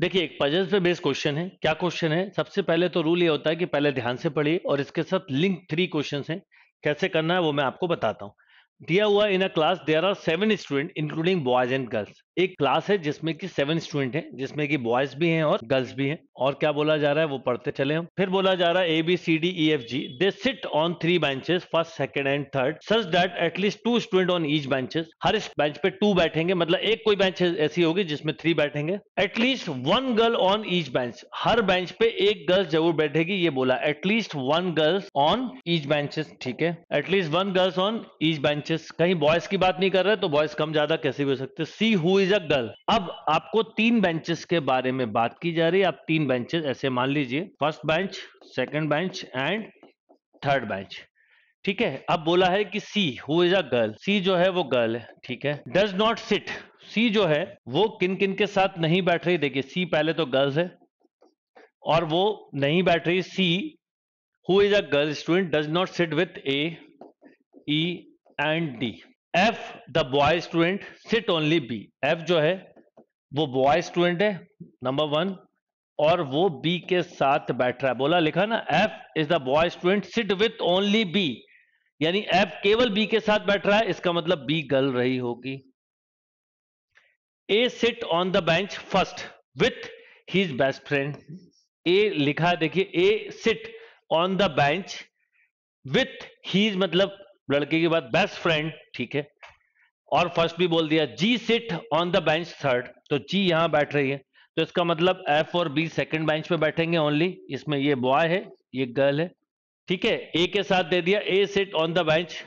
देखिए एक पजल्स पे बेस्ड क्वेश्चन है क्या क्वेश्चन है सबसे पहले तो रूल ये होता है कि पहले ध्यान से पढ़िए और इसके साथ लिंक थ्री क्वेश्चन हैं कैसे करना है वो मैं आपको बताता हूँ दिया हुआ in a class there are seven student including boys and girls एक क्लास है जिसमें कि सेवन स्टूडेंट हैं जिसमें कि बॉयज भी हैं और गर्ल्स भी हैं और क्या बोला जा रहा है वो पढ़ते चले हम फिर बोला जा रहा है A B C D E F G they sit on three benches first second and third such that at least two student on each benches हर इस बेंच पे टू बैठेंगे मतलब एक कोई बेंच ऐसी होगी जिसमें थ्री बैठेंगे at least one girl on each bench हर बेंच पे एक गर्ल्स जरूर बैठेगी ये बोला at least one girls on each benches ठीक है at least one girls on each bench inches कहीं बॉयज की बात नहीं कर रहे तो बॉयज कम ज्यादा कैसे भी हो सकते C who is a girl अब आपको तीन बेंचेस के बारे में बात की जा रही है आप तीन बेंचेस ऐसे मान लीजिए first bench second bench and third bench ठीक है अब बोला है कि C who is a girl C जो है वो गर्ल है ठीक है डज नॉट सिट सी जो है वो किन किन के साथ नहीं बैठ रही देखिए सी पहले तो गर्ल्स है और वो नहीं बैठ रही C who is a girl student does not sit with A E and D F the boy student sit only B F जो है वो बॉय स्टूडेंट है नंबर वन और वो बी के साथ बैठ रहा है बोला लिखा ना F is the boy student sit with only B यानी एफ केवल बी के साथ बैठ रहा है इसका मतलब बी गल रही होगी A sit on the bench first with his best friend A लिखा है देखिए A sit on the bench with his मतलब लड़के के बाद बेस्ट फ्रेंड ठीक है और फर्स्ट भी बोल दिया G sit on the bench third तो जी यहां बैठ रही है तो इसका मतलब एफ और बी सेकंड बेंच पे बैठेंगे ओनली इसमें ये बॉय है ये गर्ल है ठीक है ए के साथ दे दिया A sit on the bench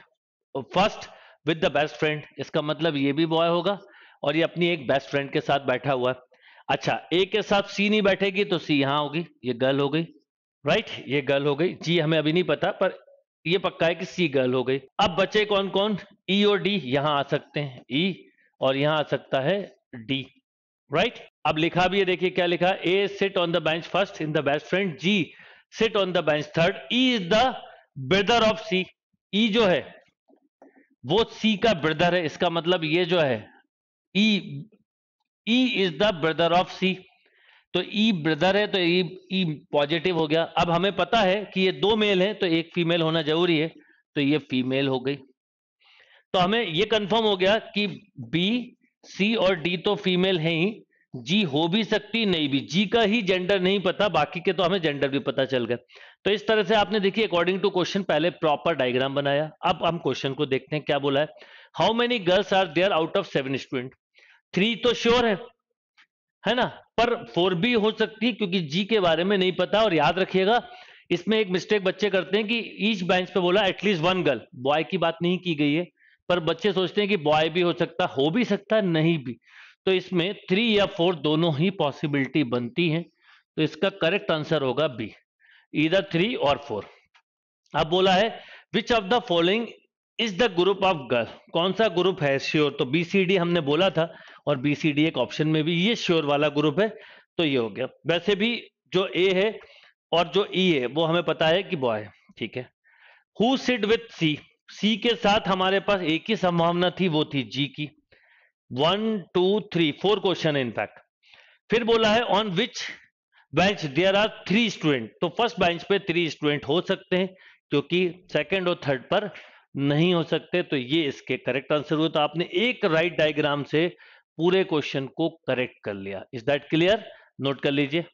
first with the best friend इसका मतलब ये भी बॉय होगा और ये अपनी एक बेस्ट फ्रेंड के साथ बैठा हुआ है अच्छा ए के साथ सी नहीं बैठेगी तो सी यहां होगी ये गर्ल हो गई राइट ये गर्ल हो गई जी हमें अभी नहीं पता पर ये पक्का है कि सी गर्ल हो गई अब बचे कौन कौन e ई और डी यहां आ सकते हैं ई e और यहां आ सकता है डी राइट right? अब लिखा भी है देखिए क्या लिखा A sit on the bench first in the best friend G sit on the bench third E is the brother of C E जो है वो सी का ब्रदर है इसका मतलब ये जो है E E is the brother of C तो ई e ब्रदर है तो ई ई पॉजिटिव हो गया अब हमें पता है कि ये दो मेल है तो एक फीमेल होना जरूरी है तो ये फीमेल हो गई तो हमें ये कंफर्म हो गया कि बी सी और डी तो फीमेल है ही जी हो भी सकती नहीं भी जी का ही जेंडर नहीं पता बाकी के तो हमें जेंडर भी पता चल गया तो इस तरह से आपने देखिए अकॉर्डिंग टू क्वेश्चन पहले प्रॉपर डायग्राम बनाया अब हम क्वेश्चन को देखते हैं क्या बोला है how many girls are there out of seven student three तो श्योर है है ना पर फोर बी हो सकती है क्योंकि जी के बारे में नहीं पता और याद रखिएगा इसमें एक मिस्टेक बच्चे करते हैं कि ईच बेंच पे बोला एटलीस्ट वन गर्ल बॉय की बात नहीं की गई है पर बच्चे सोचते हैं कि बॉय भी हो सकता हो भी सकता नहीं भी तो इसमें थ्री या फोर दोनों ही पॉसिबिलिटी बनती है तो इसका करेक्ट आंसर होगा बी इधर थ्री और फोर अब बोला है which of the following is the group of girl कौन सा ग्रुप है श्योर तो बी सी डी हमने बोला था और बी सी डी एक ऑप्शन में भी ये श्योर वाला ग्रुप है तो ये हो गया वैसे भी जो ए है और जो ई e है वो हमें पता है कि बॉय ठीक है who sit with C C के साथ हमारे पास एक ही संभावना थी वो थी जी की one two three four question है इनफैक्ट फिर बोला है on which bench there are three student तो फर्स्ट बेंच पे थ्री स्टूडेंट हो सकते हैं क्योंकि सेकेंड और थर्ड पर नहीं हो सकते तो ये इसके करेक्ट आंसर हुए तो आपने एक राइट right डायग्राम से पूरे क्वेश्चन को करेक्ट कर लिया इज दैट क्लियर नोट कर लीजिए